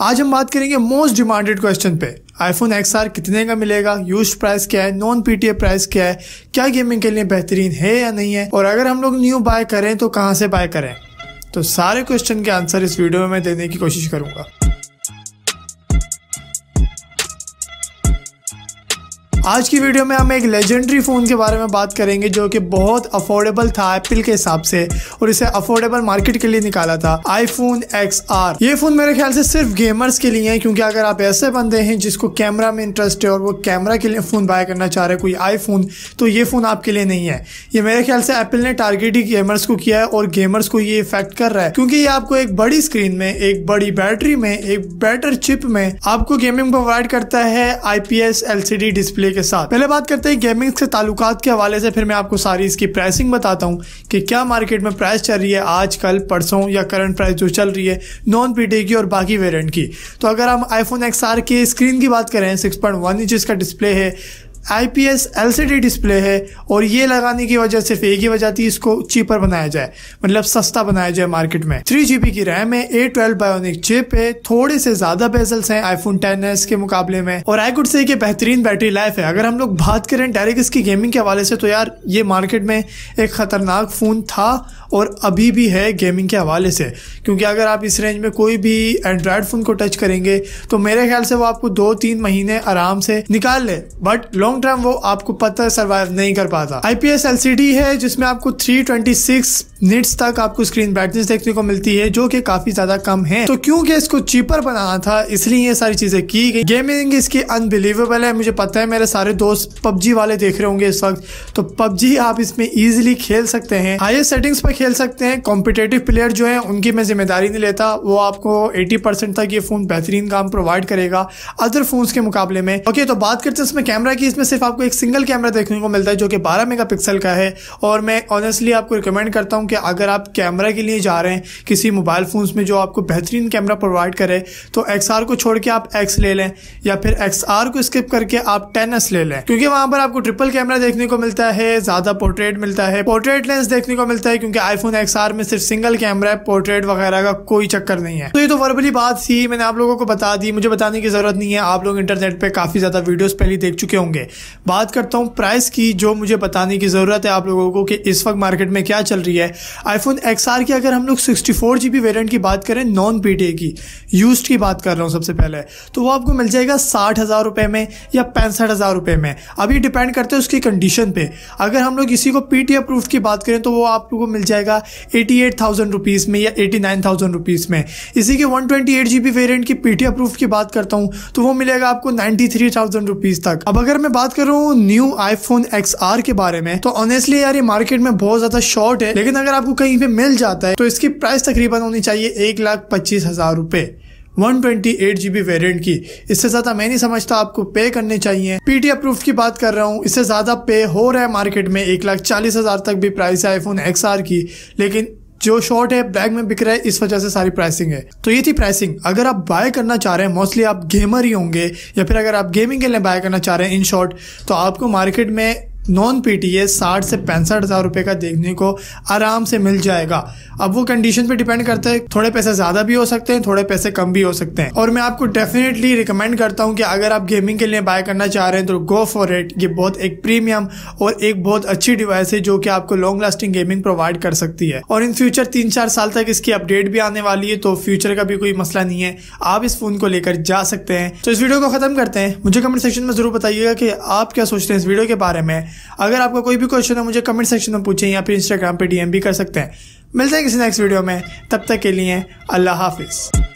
आज हम बात करेंगे मोस्ट डिमांडेड क्वेश्चन पे आईफोन एक्स आर कितने का मिलेगा यूज प्राइस क्या है नॉन पीटीए प्राइस क्या है क्या गेमिंग के लिए बेहतरीन है या नहीं है और अगर हम लोग न्यू बाय करें तो कहाँ से बाय करें तो सारे क्वेश्चन के आंसर इस वीडियो में देने की कोशिश करूंगा आज की वीडियो में हम एक लेजेंडरी फ़ोन के बारे में बात करेंगे जो कि बहुत अफोर्डेबल था एप्पल के हिसाब से और इसे अफोर्डेबल मार्केट के लिए निकाला था आईफोन एक्स आर ये फ़ोन मेरे ख्याल से सिर्फ गेमर्स के लिए है क्योंकि अगर आप ऐसे बंदे हैं जिसको कैमरा में इंटरेस्ट है और वो कैमरा के लिए फ़ोन बाय करना चाह रहे हैं कोई फोन तो ये फ़ोन आपके लिए नहीं है ये मेरे ख्याल से एप्पल ने टारगेट ही गेमर्स को किया है और गेमर्स को ये इफेक्ट कर रहा है क्योंकि ये आपको एक बड़ी स्क्रीन में एक बड़ी बैटरी में एक बेटर चिप में आपको गेमिंग प्रोवाइड करता है सी डी डिस्प्ले के साथ पहले बात करते हैं गेमिंग से ताल्लुकात के हवाले से फिर मैं आपको सारी इसकी प्राइसिंग बताता हूँ कि क्या मार्केट में प्राइस चल रही है आज कल परसों या करंट प्राइस जो चल रही है नॉन पीटी की और बाकी वेरियंट की तो अगर हम आईफोन एक्स के स्क्रीन की बात करें सिक्स पॉइंट वन इंच इसका डिस्प्ले है I P S L C D display है और ये लगाने की वजह सिर्फ एक ही वजह थी इसको चीपर बनाया जाए मतलब सस्ता बनाया जाए मार्केट में थ्री जी बी की रैम है ए ट्वेल्व बायोनिक चिप है थोड़े से ज्यादा पेजल्स हैं आईफोन टेन एस के मुकाबले में और आई कुड से ये बेहतरीन बैटरी लाइफ है अगर हम लोग बात करें डायरेक्ट इसकी गेमिंग के हवाले से तो यार ये मार्केट में एक खतरनाक फोन था और अभी भी है गेमिंग के हवाले से क्योंकि अगर आप इस रेंज में कोई भी एंड्रॉयड फ़ोन को टच करेंगे तो मेरे ख्याल से वो आपको दो तीन महीने आराम से निकाल ले बट लॉन्ग टर्म वो आपको पता है सर्वाइव नहीं कर पाता आईपीएस एलसीडी है जिसमें आपको 326 निट्स तक आपको स्क्रीन ब्राइटनेस देखने को मिलती है जो कि काफी ज्यादा कम है तो क्योंकि इसको चीपर बनाना था इसलिए ये सारी चीजें की गई गेमिंग इसकी अनबिलीवेबल है मुझे पता है मेरे सारे दोस्त पबजी वाले देख रहे होंगे इस वक्त तो पबजी आप इसमें ईजिली खेल सकते हैं हाईएस्ट सेटिंग्स पर खेल सकते हैं कॉम्पिटेटिव प्लेयर जो है उनकी मैं जिम्मेदारी नहीं लेता वो आपको एटी तक ये फोन बेहतरीन काम प्रोवाइड करेगा अदर फोन के मुकाबले में ओके तो बात करते हैं इसमें कैमरा की इसमें सिर्फ आपको एक सिंगल कैमरा देखने को मिलता है जो कि 12 मेगापिक्सल का है और मैं ऑनेस्टली आपको रिकमेंड करता हूँ कि अगर आप कैमरा के लिए जा रहे हैं किसी मोबाइल फ़ोन्स में जो आपको बेहतरीन कैमरा प्रोवाइड करे तो एक्स को छोड़ के आप एक्स ले लें या फिर एक्स को स्किप करके आप टेन ले लें क्योंकि वहाँ पर आपको ट्रिपल कैमरा देखने को मिलता है ज़्यादा पोर्ट्रेट मिलता है पोर्ट्रेट लेंस देखने को मिलता है क्योंकि आईफोन एक्स में सिर्फ सिंगल कैमरा है पोर्ट्रेट वगैरह का कोई चक्कर नहीं है तो ये तो वर्बली बात थी मैंने आप लोगों को बता दी मुझे बताने की ज़रूरत नहीं है आप लोग इंटरनेट पर काफ़ी ज़्यादा वीडियोज़ पहले देख चुके होंगे बात करता हूँ प्राइस की जो मुझे बताने की ज़रूरत है आप लोगों को कि इस वक्त मार्केट में क्या चल रही है आईफोन एक्स आर की अगर हम लोग sixty four G B variant की बात करें नॉन पी की यूज की बात कर रहा हूँ सबसे पहले तो वो आपको मिल जाएगा साठ हज़ार रुपये में या पैंसठ हज़ार रुपये में अभी डिपेंड करते हैं उसकी कंडीशन पर अगर हम लोग इसी को पी टी अप्रूव की बात करें तो वो आप लोगों को मिल जाएगा एटी एट थाउजेंड रुपीज़ में या एटी नाइन थाउजेंड रुपीज़ में इसी के one twenty eight G B variant की पी टी अप्रूव की बात करता हूँ तो वो मिलेगा आपको नाइन्टी थ्री थाउजेंड रुपीज़ तक अब अगर मैं बात करूँ न्यू आईफोन एक्स आर के बारे में तो ऑनेस्टली यार ये मार्केट में बहुत ज्यादा शॉर्ट है लेकिन अगर आपको कहीं पे मिल जाता है तो इसकी प्राइस तकरीबन होनी चाहिए एक लाख पच्चीस हजार रुपए one twenty eight G B variant की इससे ज्यादा मैं नहीं समझता आपको पे करने चाहिए पीटी अप्रूव की बात कर रहा हूँ इससे ज्यादा पे हो रहा है मार्केट में एक लाख चालीस हजार तक भी प्राइस है आईफोन एक्स आर की लेकिन जो शॉर्ट है ब्लैक में बिक रहा है इस वजह से सारी प्राइसिंग है तो ये थी प्राइसिंग अगर आप बाय करना चाह रहे हैं मोस्टली आप गेमर ही होंगे या फिर अगर आप गेमिंग के लिए बाय करना चाह रहे हैं इन शॉर्ट तो आपको मार्केट में नॉन पीटीए साठ से पैंसठ हज़ार रुपये का देखने को आराम से मिल जाएगा अब वो कंडीशन पे डिपेंड करता है थोड़े पैसे ज़्यादा भी हो सकते हैं थोड़े पैसे कम भी हो सकते हैं और मैं आपको डेफिनेटली रिकमेंड करता हूँ कि अगर आप गेमिंग के लिए बाय करना चाह रहे हैं तो गो फॉर इट ये बहुत एक प्रीमियम और एक बहुत अच्छी डिवाइस है जो कि आपको लॉन्ग लास्टिंग गेमिंग प्रोवाइड कर सकती है और इन फ्यूचर तीन चार साल तक इसकी अपडेट भी आने वाली है तो फ्यूचर का भी कोई मसला नहीं है आप इस फोन को लेकर जा सकते हैं तो इस वीडियो को खत्म करते हैं मुझे कमेंट सेक्शन में जरूर बताइएगा कि आप क्या सोचते हैं इस वीडियो के बारे में अगर आपका कोई भी क्वेश्चन हो मुझे कमेंट सेक्शन में पूछें या फिर इंस्टाग्राम पे डीएम भी कर सकते हैं मिलते हैं किसी नेक्स्ट वीडियो में तब तक के लिए अल्लाह हाफिज़